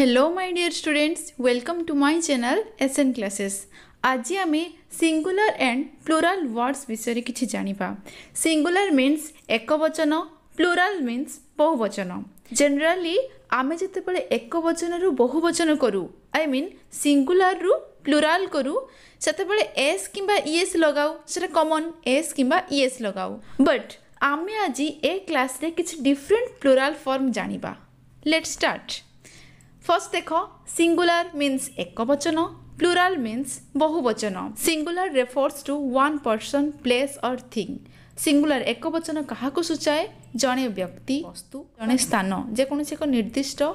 Hello my dear students welcome to my channel S N classes আজি আমি singular and plural words বিষয়ে কিছু জাঁয়া সিঙ্গুলার মিন্স একবচন প্লুরাল মিন্স বহুবচন জেনারেলি আমি যেতবে একবচনর বহুবচন করু আই মিন সিঙ্গুলারু প্লুরাল করু সেতবে এস কিংবা ইএস লগাও সেটা কমন এস কিংবা ইএস লগাও বট আমি আজি এ ক্লাসে কিছু ডিফরেন্ট প্লুরাল ফর্ম জাঁয়া let start First dekho, singular means ekavachana, plural means bahuvachana. Singular refers to one person, place or thing. Singular ଏକବଚନ କାହାକୁ ସୂଚାଏ ଜଣେ ବ୍ୟକ୍ତି ବସ୍ତୁ ଜଣେ ସ୍ଥାନ ଯେକୌଣସି ଏକ ନିର୍ଦ୍ଦିଷ୍ଟ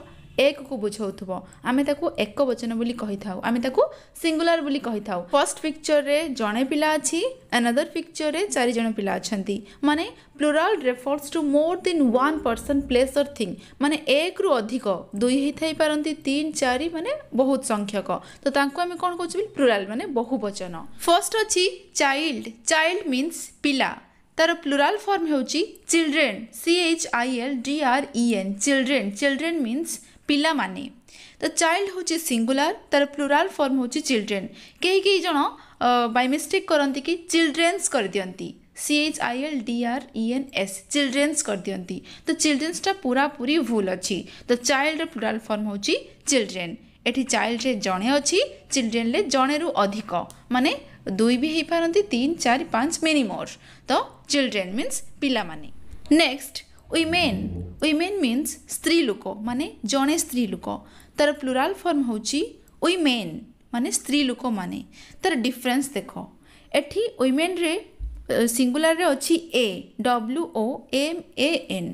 ଏକକୁ ବୁଝାଉଥିବ ଆମେ ତାକୁ ଏକ ବଚନ ବୋଲି କହିଥାଉ ଆମେ ତାକୁ ସିଙ୍ଗୁଲାର ବୋଲି କହିଥାଉ ଫର୍ଷ୍ଟ ପିକ୍ଚରରେ ଜଣେ ପିଲା ଅଛି ଆନାଦର ପିକ୍ଚରରେ ଜଣ ପିଲା ଅଛନ୍ତି ମାନେ pleural refers to more than one person place or thing ମାନେ ଏକରୁ ଅଧିକ ଦୁଇ ହେଇଥାଇପାରନ୍ତି ତିନି ଚାରି ମାନେ ବହୁତ ସଂଖ୍ୟକ ତ ତାଙ୍କୁ ଆମେ କ'ଣ କହୁଛୁ ବୋଲି ପ୍ଲୁରାଲ ମାନେ ବହୁ ବଚନ ଫର୍ଷ୍ଟ ଅଛି ଚାଇଲ୍ଡ ଚାଇଲ୍ଡ ମିନ୍ସ ପିଲା ତାର ପ୍ଲୁରାଲ ଫର୍ମ ହେଉଛି children C H I L D R E N children children means ପିଲାମାନେ ତ ଚାଇଲ୍ଡ ହେଉଛି ସିଙ୍ଗୁଲାର ତା'ର ପ୍ଲୁରାଲ ଫର୍ମ ହେଉଛି ଚିଲଡ୍ରେନ୍ କେହି କେହି ଜଣ ବାଇ ମିଷ୍ଟେକ୍ କରନ୍ତି କି ଚିଲଡ୍ରେନ୍ସ କରିଦିଅନ୍ତି C H I L D R E N S childrens କରିଦିଅନ୍ତି ତ ଚିଲଡ୍ରେନ୍ସଟା ପୁରାପୁରି ଭୁଲ ଅଛି ତ ଚାଇଲ୍ଡର ପ୍ଲୁରାଲ ଫର୍ମ ହେଉଛି ଚିଲଡ୍ରେନ୍ ଏଠି ଚାଇଲ୍ଡରେ ଜଣେ ଅଛି ଚିଲଡ୍ରେନ୍ରେ ଜଣେରୁ ଅଧିକ ମାନେ ଦୁଇ ବି ହେଇପାରନ୍ତି ତିନି ଚାରି ପାଞ୍ଚ ମେନି ମୋର୍ ତ ଚିଲଡ୍ରେନ୍ ମିନ୍ସ ପିଲାମାନେ ନେକ୍ସଟ ୱିମେନ୍ ୱିମେନ୍ ମିନ୍ସ ସ୍ତ୍ରୀ ଲୋକ ମାନେ ଜଣେ ସ୍ତ୍ରୀ ଲୋକ ତାର ପ୍ଲୁରାଲ୍ ଫର୍ମ ହେଉଛି ୱିମେନ୍ ମାନେ ସ୍ତ୍ରୀ ଲୋକମାନେ ତାର ଡିଫରେନ୍ସ ଦେଖ ଏଠି ୱିମେନ୍ରେ ସିଙ୍ଗୁଲାରରେ ଅଛି a W O M A N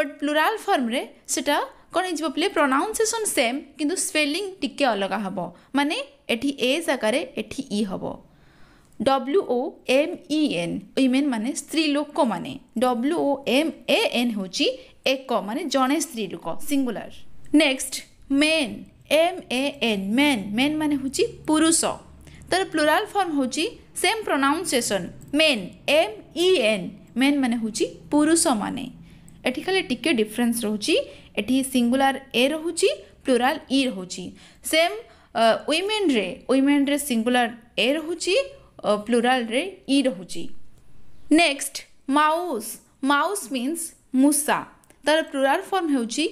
but plural ଫର୍ମରେ ସେଟା କ'ଣ ହେଇଯିବ ପିଲେ ପ୍ରନାଉନ୍ସିଏସନ୍ ସେମ୍ କିନ୍ତୁ ସ୍ପେଲିଂ ଟିକେ ଅଲଗା ହେବ ମାନେ ଏଠି ଏ ଜାଗାରେ ଏଠି ଇ ହେବ W O M E N women ମାନେ ସ୍ତ୍ରୀ ଲୋକମାନେ W O M A N ହେଉଛି ଏକ ମାନେ ଜଣେ ସ୍ତ୍ରୀ ଲୋକ singular next men M A N men men ମାନେ ହେଉଛି ପୁରୁଷ ତାର ପ୍ଲୁରାଲ ଫର୍ମ ହେଉଛି same pronunciation men M E N men ମାନେ ହେଉଛି ପୁରୁଷମାନେ ଏଠି ଖାଲି ଟିକେ ଡିଫରେନ୍ସ ରହୁଛି ଏଠି ସିଙ୍ଗୁଲାର ଏ ରହୁଛି ପ୍ଲୁରାଲ ଇ ରହୁଛି ସେମ୍ ୱିମେନ୍ରେ ୱିମେନ୍ରେ ସିଙ୍ଗୁଲାର ଏ ରହୁଛି ପ୍ଲୁରାଲରେ ଇ ରହୁଛି ନେକ୍ସଟ ମାଉସ୍ ମାଉସ୍ ମିନ୍ସ ମୂଷା ତା'ର ପ୍ଲୁରାଲ ଫର୍ମ ହେଉଛି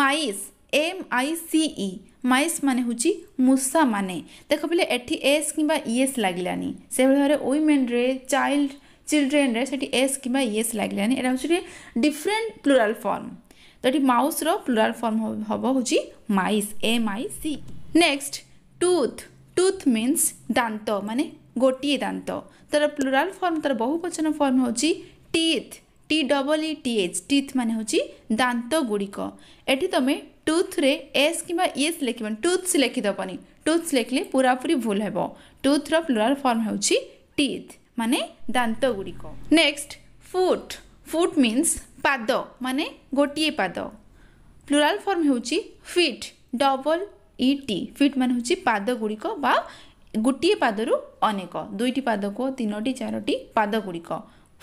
mice M I C E mice ମାନେ ହେଉଛି ମୂଷା ମାନେ ଦେଖ ବୋଲେ ଏଠି ଏସ୍ କିମ୍ବା ଇଏସ୍ ଲାଗିଲାନି ସେଭଳି ଭାବରେ ୱିମେନ୍ରେ ଚାଇଲ୍ଡ ଚିଲଡ୍ରେନ୍ରେ ସେଠି ଏସ୍ କିମ୍ବା ଇଏସ୍ ଲାଗିଲାନି ଏଇଟା ହେଉଛି ଟିକେ ଡିଫରେଣ୍ଟ ପ୍ଲୁରାଲ ଫର୍ମ ତ ଏଠି ମାଉସ୍ର ପ୍ଲୁରାଲ ଫର୍ମ ହେବ ହେଉଛି mice M I C next tooth tooth means ଦାନ୍ତ ମାନେ गोटे दात तर प्लूराल फर्म तर बहुवचन फर्म हो teeth T double E T H teeth मान हूँ दात गुड़िक तुम टुथ्रे एस कि इस लिख टुथ्स लिखिदबनी टुथ्स लिखले पूरापूरी भूल हे टुथ्र प्लूराल फर्म हूँ टीथ मान दात गुड़िक नेक्स्ट फुट फुट मीनस पाद मान गोटे पाद प्लूराल फर्म हो feet double E T feet मान हूँ पाद गुड़िक गोटे पादर अनेक दुईटी पाद को तीनो चारोटी पादगुड़िक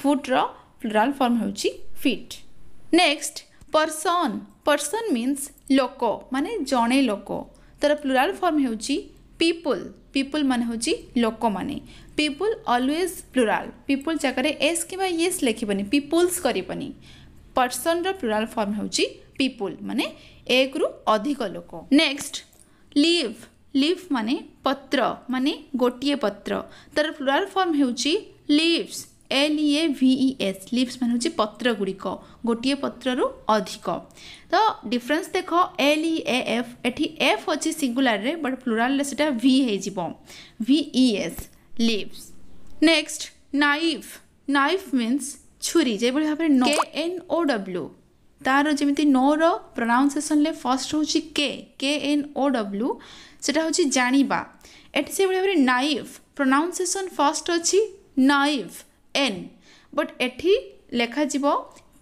फुट्र फ्लोराल फर्म हो feet next person person means लोक मान जड़े लोक तर प्लुराल फर्म हो पीपुल पीपुल मान हूँ लोक मैंने पीपुल अलवेज प्लुराल पीपुल जगह एस कि ये लिखे पीपुल्स करनी पर्सन र्लुराल फर्म हो पीपुल मान एक अधिक लोक नेक्स्ट लिव লিফ মানে পত্র মানে গোটিয়ে পত্র তার প্লুরাল ফর্ম হেউচি leaves L E A V E S leaves মানে হচ্ছে পত্রগুড়িক গোটিয়ে পত্ররু অধিক তো ডিফরেন্স দেখ এল ই এ এফ এটি এফ অছি সিঙ্গুলারে বট প্লুরালে সেটা ভি হয়েযিব V E S leaves next knife knife means ছুরি যেভাবে ভাবে কে এন ও ডব্লু ତାର ଯେମିତି ନୋର ପ୍ରୋନାଉନ୍ସିଏସନ୍ରେ ଫାର୍ଷ୍ଟ ହେଉଛି କେ କେ ଏନ୍ ଓ ଡବ୍ଲ୍ୟୁ সেটা ହେଉଛି ଜାଣିବା ଏଠି ସେଭଳି ଭାବରେ ନାଇଭ୍ ପ୍ରୋନାଉନ୍ସିଏସନ୍ ଫାଷ୍ଟ ଅଛି ନାଇଭ୍ ଏନ୍ ବଟ୍ ଏଠି ଲେଖାଯିବ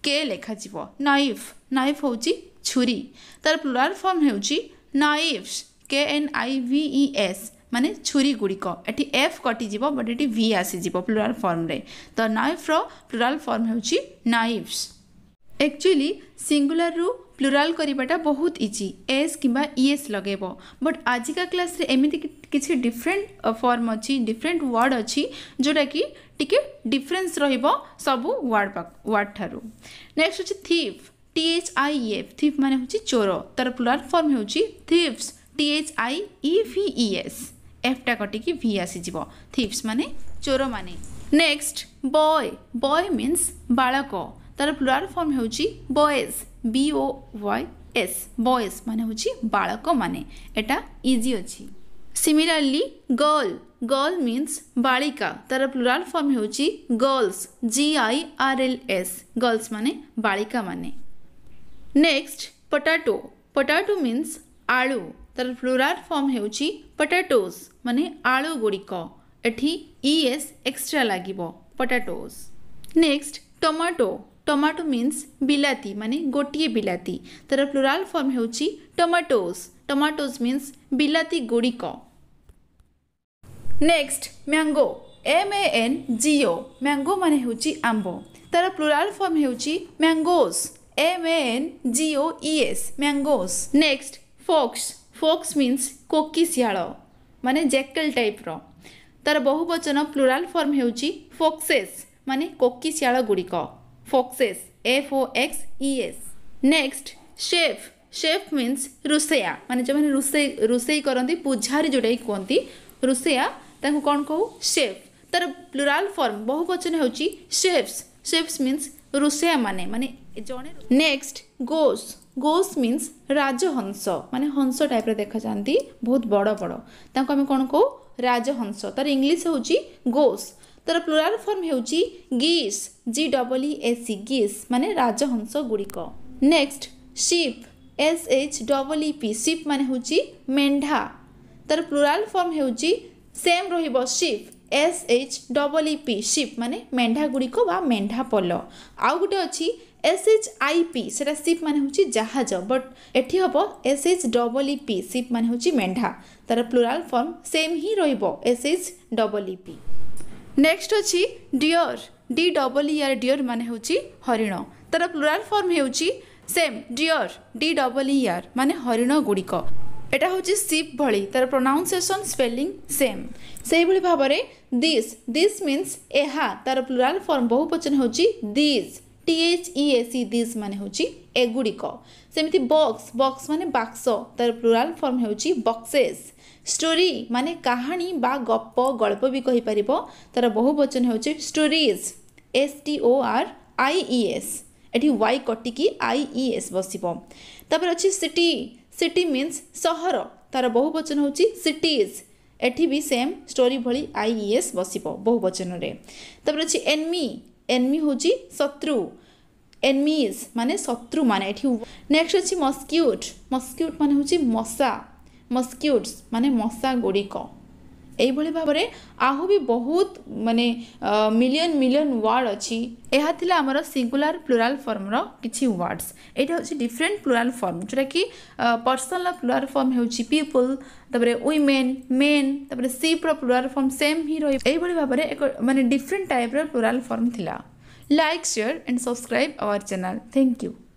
କେ ଲେଖାଯିବ ନାଇଫ୍ ନାଇଫ୍ ହେଉଛି ଛୁରୀ ତାର ପ୍ଲୁରାଲ୍ ଫର୍ମ ହେଉଛି knives K N I V E S ମାନେ ଛୁରୀ ଗୁଡ଼ିକ ଏଠି ଏଫ୍ କଟିଯିବ ବଟ୍ ଏଠି ଭି ଆସିଯିବ ପ୍ଲୁରାଲ୍ ଫର୍ମରେ ତ ନାଇଫ୍ର ପ୍ଲୁରାଲ୍ ଫର୍ମ ହେଉଛି ନାଇଫ୍ସ একচুয়ালি সিঙ্গুলার রু প্লুরাল করাটা বহুত ইজি এস কিংবা ইএস লগাইব বট আজিকা ক্লাসে এমিতি কিছু ডিফরেন্ট ফর্ম অছি ডিফরেন্ট ওয়ার্ড অছি যেটা কি টিকে ডিফরেন্স রহব সবু ওয়ার্ড ওয়ার্ড ঠারু নেক্সট হচ্ছে thief T H I F thief মানে হচ্ছে চোর তার প্লুরাল ফর্ম হচ্ছে thieves T H I E V E S এফটা কটিকি ভি আসিযোগ থিফস মানে চোর মানে নেক্সট বয় বয় মিন্স বাড়ক तार प्लुराल फर्म हो boys B O Y S boys मानक मान यजी अच्छी सिमिलारली गर्ल गर्ल मीनस बाड़िका तार प्लुराल फर्म हो girls G I R L S girls मान बालिका मान नेक्स्ट पटाटो पटाटो मीनस आलु तार प्लुराल फर्म हो पटाटोज मान आलु गुड़िकी एस एक्सट्रा लगे potatoes next tomato tomato means बिलाती माने गोटे बिलाती तर प्लूराल फर्म हो टमाटोज टमाटोज मीन्स बिलाती गुड़िक next mango M A N G O mango मान हो आंब तर प्लूराल फर्म हो mangoes M A N G O E S mangoes next fox fox means श्याल मान जैकल टाइप रो तर बहुवचन प्लूराल फर्म हो फोक्सेस कोकी श्याल गुड़िक foxes f o x e s next chef chef means ରୋଷେୟା ମାନେ ଯେଉଁମାନେ ରୋଷେଇ ରୋଷେଇ କରନ୍ତି ପୂଜାରୀ ଯେଉଁଟାକି କୁହନ୍ତି ରୋଷେୟା ତାଙ୍କୁ କ'ଣ କହୁ ସେଫ୍ ତାର ପ୍ଲୁରାଲ୍ ଫର୍ମ ବହୁବଚନ ହେଉଛି ସେଫ୍ସ ସେଫ୍ସ ମିନ୍ସ ରୋଷେୟାମାନେ ମାନେ ଜଣେ ନେକ୍ସଟ ଗୋସ୍ ଗୋସ୍ ମିନ୍ସ ରାଜହଂସ ମାନେ ହଂସ ଟାଇପ୍ର ଦେଖାଯାଆନ୍ତି ବହୁତ ବଡ଼ ବଡ଼ ତାଙ୍କୁ ଆମେ କ'ଣ କହୁ ରାଜହଂସ ତାର ଇଂଲିଶ ହେଉଛି ଗୋସ୍ ତାର ପ୍ଲୁରାଲ୍ ଫର୍ମ ହେଉଛି geese G double E C geese ମାନେ ରାଜହଂସ ଗୁଡ଼ିକ next sheep S H double E P sheep ମାନେ ହେଉଛି ମେଣ୍ଢା ତାର ପ୍ଲୁରାଲ୍ ଫର୍ମ ହେଉଛି ସେମ୍ ରହିବ sheep S H double E P sheep ମାନେ ମେଣ୍ଢା ଗୁଡ଼ିକ ବା ମେଣ୍ଢା ପଲ ଆଉ ଗୋଟେ ଅଛି ଏସ୍ ଏଚ୍ ଆଇ ପି ସେଟା ସିପ୍ ମାନେ ହେଉଛି ଜାହାଜ ବଟ୍ ଏଠି ହେବ S H double E P sheep ମାନେ ହେଉଛି ମେଣ୍ଢା ତାର ପ୍ଲୁରାଲ୍ ଫର୍ମ ସେମ୍ ହିଁ ରହିବ S H double E P next ଅଛି deer D double E R deer ମାନେ ହେଉଛି ହରିଣ ତା'ର ପ୍ଲୁରାଲ୍ ଫର୍ମ ହେଉଛି same deer D double E R ମାନେ ହରିଣ ଗୁଡ଼ିକ এটা হচ্ছে সিপ ভি তার প্রোনাউন্সিয়েসন স্পেলিং সেম সেইভাবে ভাবে দিস দিস মিন্স এহা তার প্লুরাল ফর্ম বহু বচন হচ্ছে দিস টিএচ ইএসি দিস মানে হচ্ছে এগুড়িক সেমিতি বক্স বক্স মানে বাক্স তার প্লুরাল ফর্ম হচ্ছে বক্সেস ଷ୍ଟୋରି ମାନେ କାହାଣୀ ବା ଗପ ଗଳ୍ପ ବି କହିପାରିବ ତା'ର ବହୁ ବଚନ ହେଉଛି stories S T O R I E S ଏଠି ୱାଇ କଟିକି ଆଇ ଇ ଏସ୍ ବସିବ ତାପରେ ଅଛି ସିଟି ସିଟି ମିନ୍ସ ସହର ତା'ର ବହୁ ବଚନ ହେଉଛି ସିଟିଜ୍ ଏଠି ବି ସେମ୍ ଷ୍ଟୋରି ଭଳି ଆଇ ଇ ଏସ୍ ବସିବ ବହୁ ବଚନରେ ତାପରେ ଅଛି ଏନ୍ମି ଏନ୍ମି ହେଉଛି ଶତ୍ରୁ ଏନ୍ମିଜ୍ ମାନେ ଶତ୍ରୁମାନେ ଏଠି ନେକ୍ସଟ ଅଛି ମସ୍କ୍ୟୁଟ୍ ମସ୍କ୍ୟୁଟ୍ ମାନେ ହେଉଛି ମଶା ମସ୍କ୍ୟୁଟ୍ସ ମାନେ ମଶା ଗୁଡ଼ିକ এইভাবে ভাবে আহবি বহুত মানে মিলিয়ন মিলিয়ন ওয়ার্ড অছি ଏହା ଥିଲା ଆମର ସିଙ୍ଗୁଲାର ପ୍ଲୁରାଲ୍ ଫର୍ମର କିଛି ୱାର୍ଡ଼ସ୍ ଏଇଟା ହେଉଛି ଡିଫରେଣ୍ଟ ପ୍ଲୁରାଲ୍ ଫର୍ମ ଯେଉଁଟାକି ପର୍ସନର ପ୍ଲୁରାଲ୍ ଫର୍ମ ହେଉଛି ପିପୁଲ୍ ତାପରେ ୱିମେନ୍ ମେନ୍ ତାପରେ ସିପ୍ର ପ୍ଲୁରାଲ୍ ଫର୍ମ ସେମ୍ ହିଁ ରହିବ ଏଇଭଳି ଭାବରେ ଏକ ମାନେ ଡିଫରେଣ୍ଟ ଟାଇପ୍ର ପ୍ଲୁରାଲ୍ ଫର୍ମ ଥିଲା like share and subscribe our channel thank you